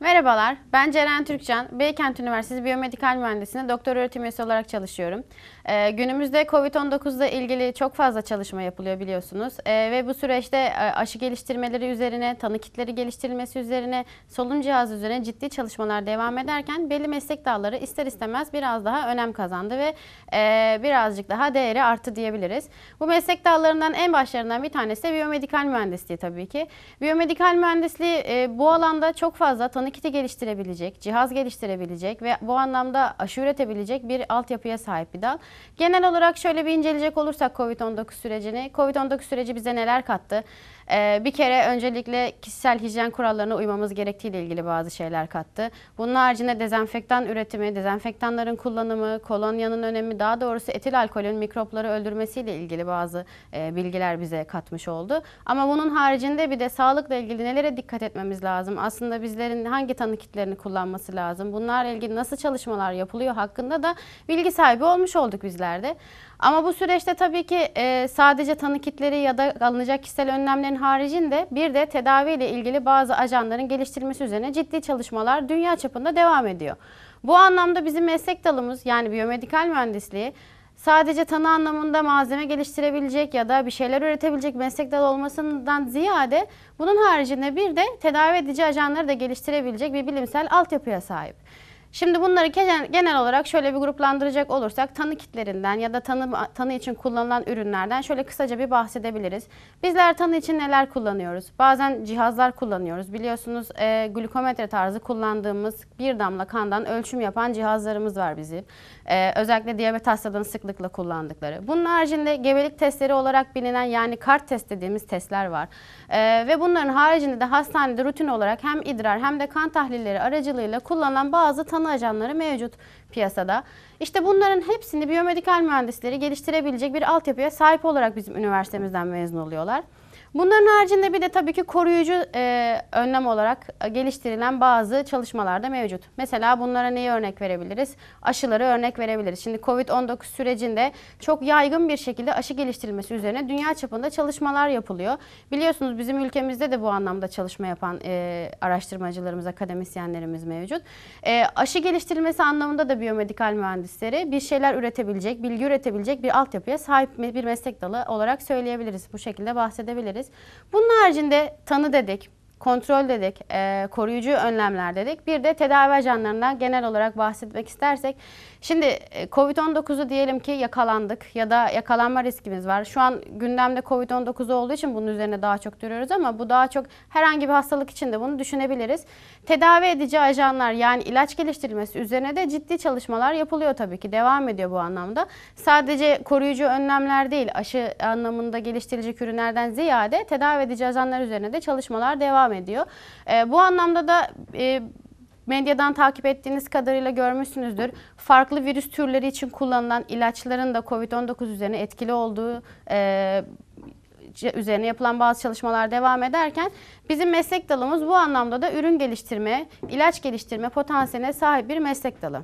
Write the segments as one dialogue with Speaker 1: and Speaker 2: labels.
Speaker 1: Merhabalar, ben Ceren Türkcan. Beykent Üniversitesi Biyomedikal Mühendisliğinde doktor öğretim üyesi olarak çalışıyorum. Ee, günümüzde COVID-19 ile ilgili çok fazla çalışma yapılıyor biliyorsunuz. Ee, ve bu süreçte e, aşı geliştirmeleri üzerine, tanı kitleri geliştirilmesi üzerine, solunum cihazı üzerine ciddi çalışmalar devam ederken belli meslek dalları ister istemez biraz daha önem kazandı ve e, birazcık daha değeri arttı diyebiliriz. Bu meslek dallarından en başlarından bir tanesi de biyomedikal mühendisliği tabii ki. Biyomedikal mühendisliği e, bu alanda çok fazla tanı canlı kiti geliştirebilecek, cihaz geliştirebilecek ve bu anlamda aşı üretebilecek bir altyapıya sahip bir dal. Genel olarak şöyle bir inceleyecek olursak COVID-19 sürecini, COVID-19 süreci bize neler kattı? Ee, bir kere öncelikle kişisel hijyen kurallarına uymamız gerektiğiyle ilgili bazı şeyler kattı. Bunun haricinde dezenfektan üretimi, dezenfektanların kullanımı, kolonyanın önemi, daha doğrusu etil alkolün mikropları öldürmesiyle ilgili bazı e, bilgiler bize katmış oldu. Ama bunun haricinde bir de sağlıkla ilgili nelere dikkat etmemiz lazım? Aslında bizlerin hangi tanı kitlerini kullanması lazım? Bunlarla ilgili nasıl çalışmalar yapılıyor hakkında da bilgi sahibi olmuş olduk bizler de. Ama bu süreçte tabii ki e, sadece tanı kitleri ya da alınacak kişisel önlemlerin haricinde bir de tedavi ile ilgili bazı ajanların geliştirilmesi üzerine ciddi çalışmalar dünya çapında devam ediyor. Bu anlamda bizim meslek dalımız yani biyomedikal mühendisliği sadece tanı anlamında malzeme geliştirebilecek ya da bir şeyler üretebilecek meslek dalı olmasından ziyade bunun haricinde bir de tedavi edici ajanları da geliştirebilecek bir bilimsel altyapıya sahip. Şimdi bunları genel olarak şöyle bir gruplandıracak olursak tanı kitlerinden ya da tanı, tanı için kullanılan ürünlerden şöyle kısaca bir bahsedebiliriz. Bizler tanı için neler kullanıyoruz? Bazen cihazlar kullanıyoruz. Biliyorsunuz e, glukometre tarzı kullandığımız bir damla kandan ölçüm yapan cihazlarımız var bizim. E, özellikle diyabet hastalarının sıklıkla kullandıkları. Bunun haricinde gebelik testleri olarak bilinen yani kart test dediğimiz testler var. E, ve bunların haricinde de hastanede rutin olarak hem idrar hem de kan tahlilleri aracılığıyla kullanılan bazı tanı koruma ajanları mevcut piyasada. İşte bunların hepsini biyomedikal mühendisleri geliştirebilecek bir altyapıya sahip olarak bizim üniversitemizden mezun oluyorlar. Bunların haricinde bir de tabii ki koruyucu e, önlem olarak e, geliştirilen bazı çalışmalar da mevcut. Mesela bunlara neyi örnek verebiliriz? Aşıları örnek verebiliriz. Şimdi Covid-19 sürecinde çok yaygın bir şekilde aşı geliştirilmesi üzerine dünya çapında çalışmalar yapılıyor. Biliyorsunuz bizim ülkemizde de bu anlamda çalışma yapan e, araştırmacılarımız, akademisyenlerimiz mevcut. E, aşı geliştirilmesi anlamında da biyomedikal mühendisleri bir şeyler üretebilecek, bilgi üretebilecek bir altyapıya sahip bir meslek dalı olarak söyleyebiliriz. Bu şekilde bahsedebiliriz. Bunun haricinde tanı dedik, kontrol dedik, e, koruyucu önlemler dedik. Bir de tedavi ajanlarından genel olarak bahsetmek istersek. Şimdi e, COVID-19'u diyelim ki yakalandık ya da yakalanma riskimiz var. Şu an gündemde COVID-19 olduğu için bunun üzerine daha çok duruyoruz ama bu daha çok herhangi bir hastalık için de bunu düşünebiliriz. Tedavi edici ajanlar yani ilaç geliştirilmesi üzerine de ciddi çalışmalar yapılıyor tabii ki. Devam ediyor bu anlamda. Sadece koruyucu önlemler değil aşı anlamında geliştirilecek ürünlerden ziyade tedavi edici ajanlar üzerine de çalışmalar devam devam ediyor. E, bu anlamda da e, medyadan takip ettiğiniz kadarıyla görmüşsünüzdür. Farklı virüs türleri için kullanılan ilaçların da COVID-19 üzerine etkili olduğu e, üzerine yapılan bazı çalışmalar devam ederken bizim meslek dalımız bu anlamda da ürün geliştirme, ilaç geliştirme potansiyeline sahip bir meslek dalı.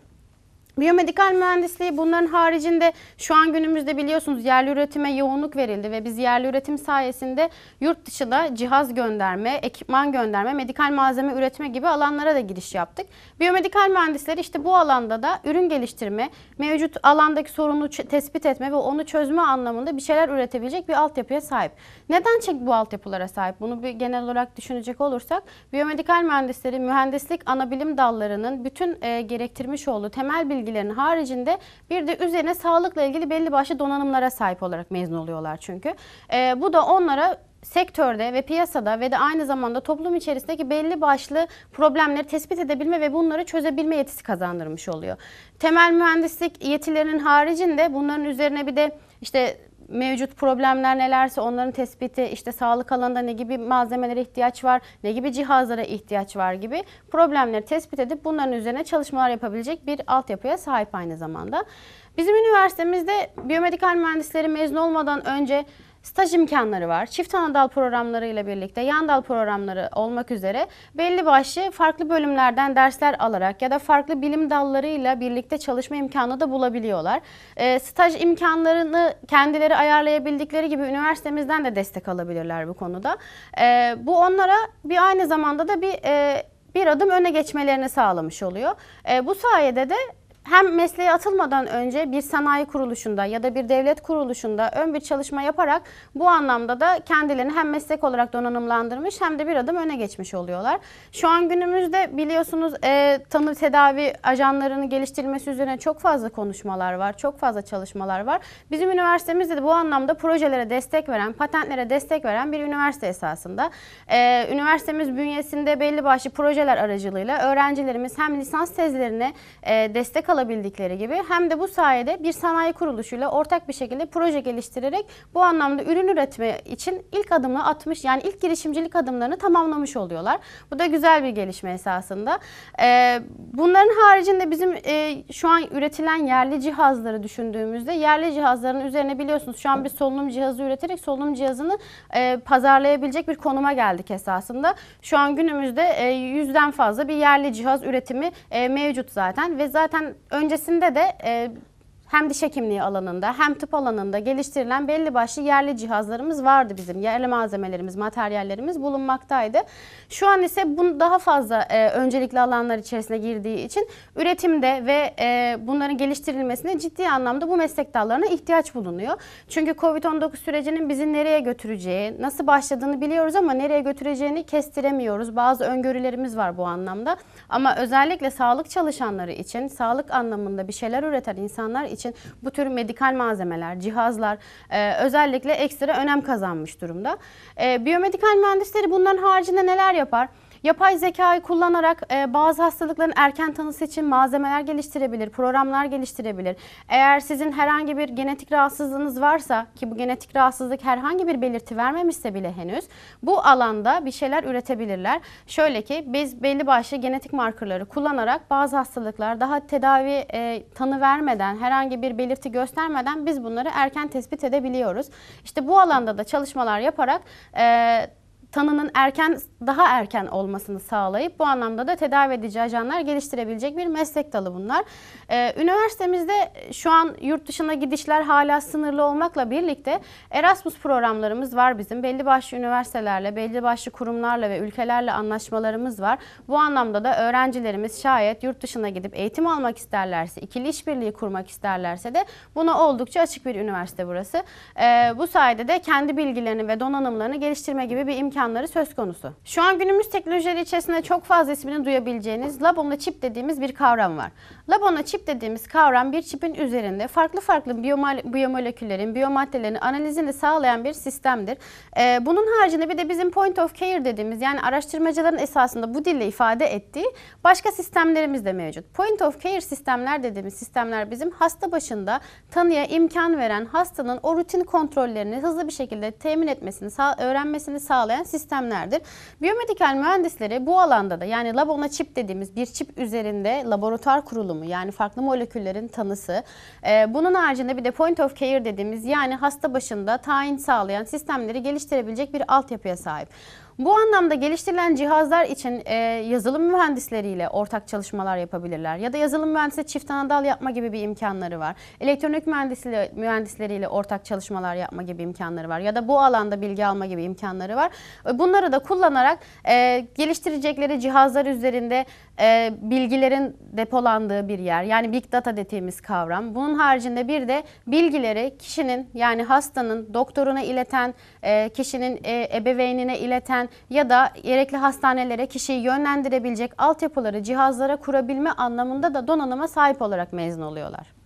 Speaker 1: Biyomedikal mühendisliği bunların haricinde şu an günümüzde biliyorsunuz yerli üretime yoğunluk verildi ve biz yerli üretim sayesinde yurt dışına cihaz gönderme, ekipman gönderme, medikal malzeme üretme gibi alanlara da giriş yaptık. Biyomedikal mühendisleri işte bu alanda da ürün geliştirme, mevcut alandaki sorunu tespit etme ve onu çözme anlamında bir şeyler üretebilecek bir altyapıya sahip. Neden çek bu altyapılara sahip? Bunu bir genel olarak düşünecek olursak biyomedikal mühendisleri mühendislik ana bilim dallarının bütün e, gerektirmiş olduğu temel bilgi bilgilerin haricinde bir de üzerine sağlıkla ilgili belli başlı donanımlara sahip olarak mezun oluyorlar çünkü. E, bu da onlara sektörde ve piyasada ve de aynı zamanda toplum içerisindeki belli başlı problemleri tespit edebilme ve bunları çözebilme yetisi kazandırmış oluyor. Temel mühendislik yetilerinin haricinde bunların üzerine bir de işte mevcut problemler nelerse onların tespiti, işte sağlık alanında ne gibi malzemelere ihtiyaç var, ne gibi cihazlara ihtiyaç var gibi problemleri tespit edip bunların üzerine çalışmalar yapabilecek bir altyapıya sahip aynı zamanda. Bizim üniversitemizde biyomedikal mühendisleri mezun olmadan önce staj imkanları var. Çift ana dal programları ile birlikte yan dal programları olmak üzere belli başlı farklı bölümlerden dersler alarak ya da farklı bilim dallarıyla birlikte çalışma imkanı da bulabiliyorlar. E, staj imkanlarını kendileri ayarlayabildikleri gibi üniversitemizden de destek alabilirler bu konuda. E, bu onlara bir aynı zamanda da bir e, bir adım öne geçmelerini sağlamış oluyor. E, bu sayede de hem mesleğe atılmadan önce bir sanayi kuruluşunda ya da bir devlet kuruluşunda ön bir çalışma yaparak bu anlamda da kendilerini hem meslek olarak donanımlandırmış hem de bir adım öne geçmiş oluyorlar. Şu an günümüzde biliyorsunuz e, tanı tedavi ajanlarını geliştirmesi üzerine çok fazla konuşmalar var, çok fazla çalışmalar var. Bizim üniversitemizde de bu anlamda projelere destek veren, patentlere destek veren bir üniversite esasında. E, üniversitemiz bünyesinde belli başlı projeler aracılığıyla öğrencilerimiz hem lisans tezlerine e, destek kalabildikleri gibi hem de bu sayede bir sanayi kuruluşuyla ortak bir şekilde proje geliştirerek bu anlamda ürün üretme için ilk adımı atmış yani ilk girişimcilik adımlarını tamamlamış oluyorlar. Bu da güzel bir gelişme esasında. Ee, bunların haricinde bizim e, şu an üretilen yerli cihazları düşündüğümüzde yerli cihazların üzerine biliyorsunuz şu an bir solunum cihazı üreterek solunum cihazını e, pazarlayabilecek bir konuma geldik esasında. Şu an günümüzde e, yüzden fazla bir yerli cihaz üretimi e, mevcut zaten ve zaten Öncesinde de e, hem diş hekimliği alanında hem tıp alanında geliştirilen belli başlı yerli cihazlarımız vardı bizim. Yerli malzemelerimiz, materyallerimiz bulunmaktaydı. Şu an ise bunu daha fazla e, öncelikli alanlar içerisine girdiği için üretimde ve e, bunların geliştirilmesine ciddi anlamda bu meslek dallarına ihtiyaç bulunuyor. Çünkü Covid-19 sürecinin bizi nereye götüreceği, nasıl başladığını biliyoruz ama nereye götüreceğini kestiremiyoruz. Bazı öngörülerimiz var bu anlamda. Ama özellikle sağlık çalışanları için, sağlık anlamında bir şeyler üreten insanlar için için bu tür medikal malzemeler, cihazlar e, özellikle ekstra önem kazanmış durumda. E, biyomedikal mühendisleri bunların haricinde neler yapar? Yapay zekayı kullanarak e, bazı hastalıkların erken tanısı için malzemeler geliştirebilir, programlar geliştirebilir. Eğer sizin herhangi bir genetik rahatsızlığınız varsa ki bu genetik rahatsızlık herhangi bir belirti vermemişse bile henüz bu alanda bir şeyler üretebilirler. Şöyle ki biz belli başlı genetik markerları kullanarak bazı hastalıklar daha tedavi e, tanı vermeden, herhangi bir belirti göstermeden biz bunları erken tespit edebiliyoruz. İşte bu alanda da çalışmalar yaparak e, tanının erken daha erken olmasını sağlayıp bu anlamda da tedavi edici ajanlar geliştirebilecek bir meslek dalı bunlar. Ee, üniversitemizde şu an yurt dışına gidişler hala sınırlı olmakla birlikte Erasmus programlarımız var bizim. Belli başlı üniversitelerle, belli başlı kurumlarla ve ülkelerle anlaşmalarımız var. Bu anlamda da öğrencilerimiz şayet yurt dışına gidip eğitim almak isterlerse, ikili işbirliği kurmak isterlerse de buna oldukça açık bir üniversite burası. Ee, bu sayede de kendi bilgilerini ve donanımlarını geliştirme gibi bir imkan imkanları söz konusu. Şu an günümüz teknolojileri içerisinde çok fazla ismini duyabileceğiniz labonla çip dediğimiz bir kavram var. Labonla çip dediğimiz kavram bir çipin üzerinde farklı farklı biyomoleküllerin, biyomaddelerin analizini sağlayan bir sistemdir. Ee, bunun haricinde bir de bizim point of care dediğimiz yani araştırmacıların esasında bu dille ifade ettiği başka sistemlerimiz de mevcut. Point of care sistemler dediğimiz sistemler bizim hasta başında tanıya imkan veren hastanın o rutin kontrollerini hızlı bir şekilde temin etmesini, öğrenmesini sağlayan üretilen sistemlerdir. Biyomedikal mühendisleri bu alanda da yani lab ona çip dediğimiz bir çip üzerinde laboratuvar kurulumu yani farklı moleküllerin tanısı. E, bunun haricinde bir de point of care dediğimiz yani hasta başında tayin sağlayan sistemleri geliştirebilecek bir altyapıya sahip. Bu anlamda geliştirilen cihazlar için e, yazılım mühendisleriyle ortak çalışmalar yapabilirler. Ya da yazılım mühendisi çift anadal yapma gibi bir imkanları var. Elektronik mühendisliği, mühendisleriyle ortak çalışmalar yapma gibi imkanları var. Ya da bu alanda bilgi alma gibi imkanları var. E, bunları da kullanarak e, geliştirecekleri cihazlar üzerinde e, bilgilerin depolandığı bir yer. Yani big data dediğimiz kavram. Bunun haricinde bir de bilgileri kişinin yani hastanın doktoruna ileten, e, kişinin e, ebeveynine ileten, öğreten ya da gerekli hastanelere kişiyi yönlendirebilecek altyapıları, cihazlara kurabilme anlamında da donanıma sahip olarak mezun oluyorlar.